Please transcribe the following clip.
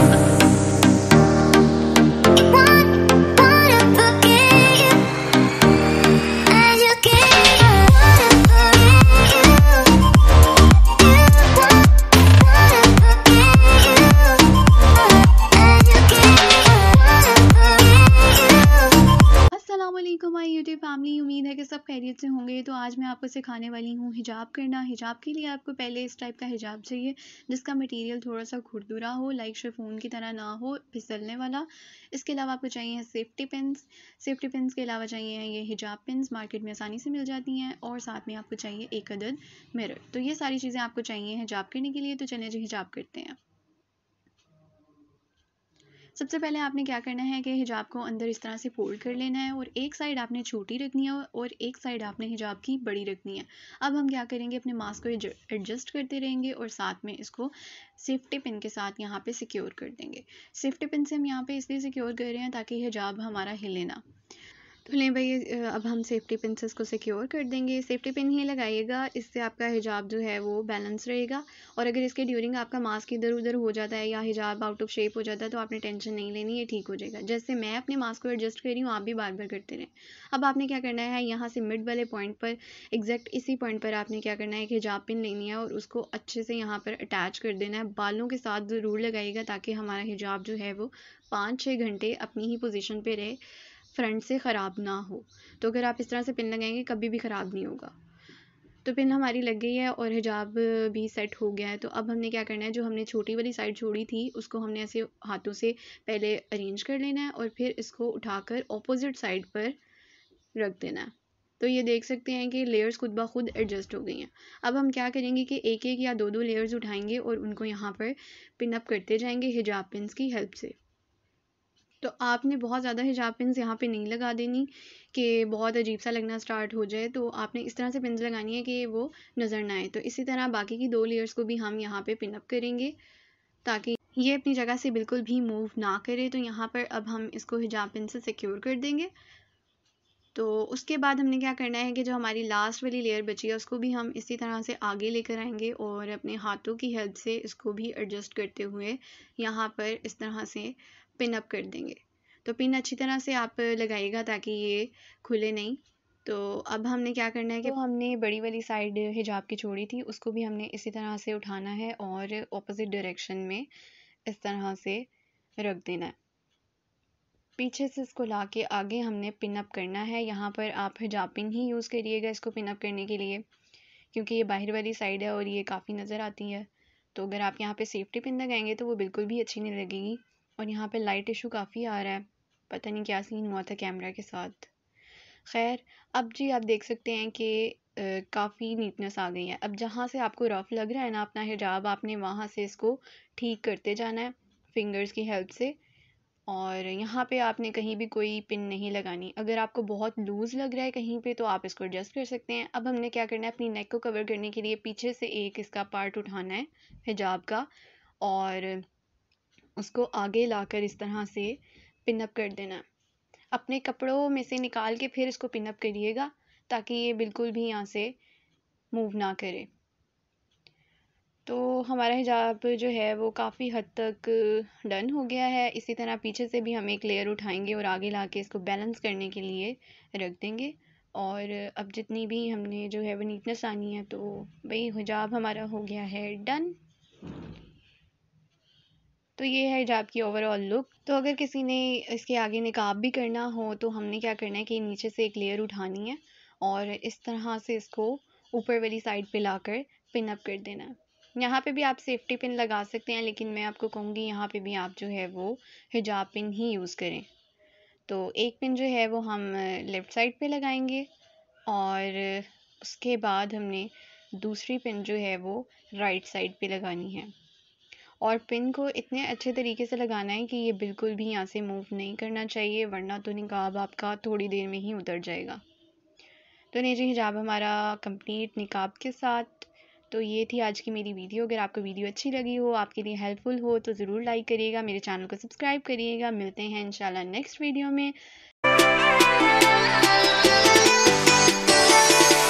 Thank you. असलम आई YouTube family उम्मीद है कि सब खैरियत से होंगे तो आज मैं आपको सिखाने वाली हूँ हिजाब करना हिजाब के लिए आपको पहले इस टाइप का हिजाब चाहिए जिसका मटेरियल थोड़ा सा घुरदुरा हो लाइक शेफून की तरह ना हो फिसलने वाला इसके अलावा आपको चाहिए सेफ्टी पिनस सेफ्टी पिनस के अलावा चाहिए हैं ये हिजाब पिन्स मार्केट में आसानी से मिल जाती हैं और साथ में आपको चाहिए एक अदद मिरर तो ये सारी चीज़ें आपको चाहिए हिजाब करने के लिए तो चले जी हिजाब करते हैं सबसे पहले आपने क्या करना है कि हिजाब को अंदर इस तरह से फोल्ड कर लेना है और एक साइड आपने छोटी रखनी है और एक साइड आपने हिजाब की बड़ी रखनी है अब हम क्या करेंगे अपने मास्क को एडजस्ट करते रहेंगे और साथ में इसको सेफ्टी पिन के साथ यहाँ पे सिक्योर कर देंगे सेफ्टी पिन से हम यहाँ पे इसलिए सिक्योर कर रहे हैं ताकि हिजाब हमारा हिले ना तो लें भैया अब हम सेफ्टी पिन से इसको सिक्योर कर देंगे सेफ्टी पिन ही लगाइएगा इससे आपका हिजाब जो है वो बैलेंस रहेगा और अगर इसके ड्यूरिंग आपका मास्क इधर उधर हो जाता है या हिजाब आउट ऑफ शेप हो जाता है तो आपने टेंशन नहीं लेनी ये ठीक हो जाएगा जैसे मैं अपने मास्क को एडजस्ट कर रही हूँ आप भी बार बार करते रहें अब आपने क्या करना है यहाँ से मिड वाले पॉइंट पर एग्जैक्ट इसी पॉइंट पर आपने क्या करना है एक हिजाब पिन लेनी है और उसको अच्छे से यहाँ पर अटैच कर देना है बालों के साथ ज़रूर लगाइएगा ताकि हमारा हिजाब जो है वो पाँच छः घंटे अपनी ही पोजिशन पर रहे फ्रंट से ख़राब ना हो तो अगर आप इस तरह से पिन लगाएंगे कभी भी ख़राब नहीं होगा तो पिन हमारी लग गई है और हिजाब भी सेट हो गया है तो अब हमने क्या करना है जो हमने छोटी वाली साइड छोड़ी थी उसको हमने ऐसे हाथों से पहले अरेंज कर लेना है और फिर इसको उठाकर ऑपोजिट साइड पर रख देना है तो ये देख सकते हैं कि लेयर्स खुद ब खुद एडजस्ट हो गई हैं अब हम क्या करेंगे कि एक एक या दो दो लेयर्स उठाएंगे और उनको यहाँ पर पिनअप करते जाएंगे हिजाब पिन की हेल्प से तो आपने बहुत ज़्यादा हिजाब पिन यहाँ पे नहीं लगा देनी कि बहुत अजीब सा लगना स्टार्ट हो जाए तो आपने इस तरह से पिन लगानी है कि वो नज़र ना आए तो इसी तरह बाकी की दो लेयर्स को भी हम यहाँ पे पिनअप करेंगे ताकि ये अपनी जगह से बिल्कुल भी मूव ना करे तो यहाँ पर अब हम इसको हिजाब पिन से सिक्योर कर देंगे तो उसके बाद हमने क्या करना है कि जो हमारी लास्ट वाली लेयर बची है उसको भी हम इसी तरह से आगे लेकर आएंगे और अपने हाथों की हेल्प से इसको भी एडजस्ट करते हुए यहाँ पर इस तरह से पिन अप कर देंगे तो पिन अच्छी तरह से आप लगाइएगा ताकि ये खुले नहीं तो अब हमने क्या करना है कि तो हमने बड़ी वाली साइड हिजाब की छोड़ी थी उसको भी हमने इसी तरह से उठाना है और ऑपोजिट डायरेक्शन में इस तरह से रख देना है पीछे से इसको ला के आगे हमने पिनअप करना है यहाँ पर आप हिजापिन ही यूज़ करिएगा इसको पिनअप करने के लिए क्योंकि ये बाहर वाली साइड है और ये काफ़ी नज़र आती है तो अगर आप यहाँ पे सेफ्टी पिन लगाएंगे तो वो बिल्कुल भी अच्छी नहीं लगेगी और यहाँ पे लाइट इशू काफ़ी आ रहा है पता नहीं क्या सीन हुआ था कैमरा के साथ खैर अब जी आप देख सकते हैं कि काफ़ी नीटनेस आ गई है अब जहाँ से आपको रफ लग रहा है ना अपना हिजाब आपने वहाँ से इसको ठीक करते जाना है फिंगर्स की हेल्प से और यहाँ पे आपने कहीं भी कोई पिन नहीं लगानी अगर आपको बहुत लूज़ लग रहा है कहीं पे तो आप इसको एडजस्ट कर सकते हैं अब हमने क्या करना है अपनी नेक को कवर करने के लिए पीछे से एक इसका पार्ट उठाना है हिजाब का और उसको आगे लाकर इस तरह से पिनअप कर देना अपने कपड़ों में से निकाल के फिर इसको पिनअप करिएगा ताकि ये बिल्कुल भी यहाँ से मूव ना करे तो हमारा हिजाब जो है वो काफ़ी हद तक डन हो गया है इसी तरह पीछे से भी हम एक लेयर उठाएंगे और आगे ला के इसको बैलेंस करने के लिए रख देंगे और अब जितनी भी हमने जो है वो नीटनेस आनी है तो भाई हिजाब हमारा हो गया है डन तो ये है हिजाब की ओवरऑल लुक तो अगर किसी ने इसके आगे निकाब भी करना हो तो हमने क्या करना है कि नीचे से एक लेयर उठानी है और इस तरह से इसको ऊपर वाली साइड पे लाकर पिन अप कर देना है यहाँ पे भी आप सेफ्टी पिन लगा सकते हैं लेकिन मैं आपको कहूँगी यहाँ पे भी आप जो है वो हिजाब पिन ही यूज़ करें तो एक पिन जो है वो हम लेफ़्ट साइड पे लगाएंगे और उसके बाद हमने दूसरी पिन जो है वो राइट साइड पे लगानी है और पिन को इतने अच्छे तरीके से लगाना है कि ये बिल्कुल भी यहाँ से मूव नहीं करना चाहिए वरना तो निकाब आपका थोड़ी देर में ही उतर जाएगा तो नहीं जी हिजाब हमारा कंप्लीट निकाब के साथ तो ये थी आज की मेरी वीडियो अगर आपको वीडियो अच्छी लगी हो आपके लिए हेल्पफुल हो तो ज़रूर लाइक करिएगा मेरे चैनल को सब्सक्राइब करिएगा मिलते हैं इंशाल्लाह नेक्स्ट वीडियो में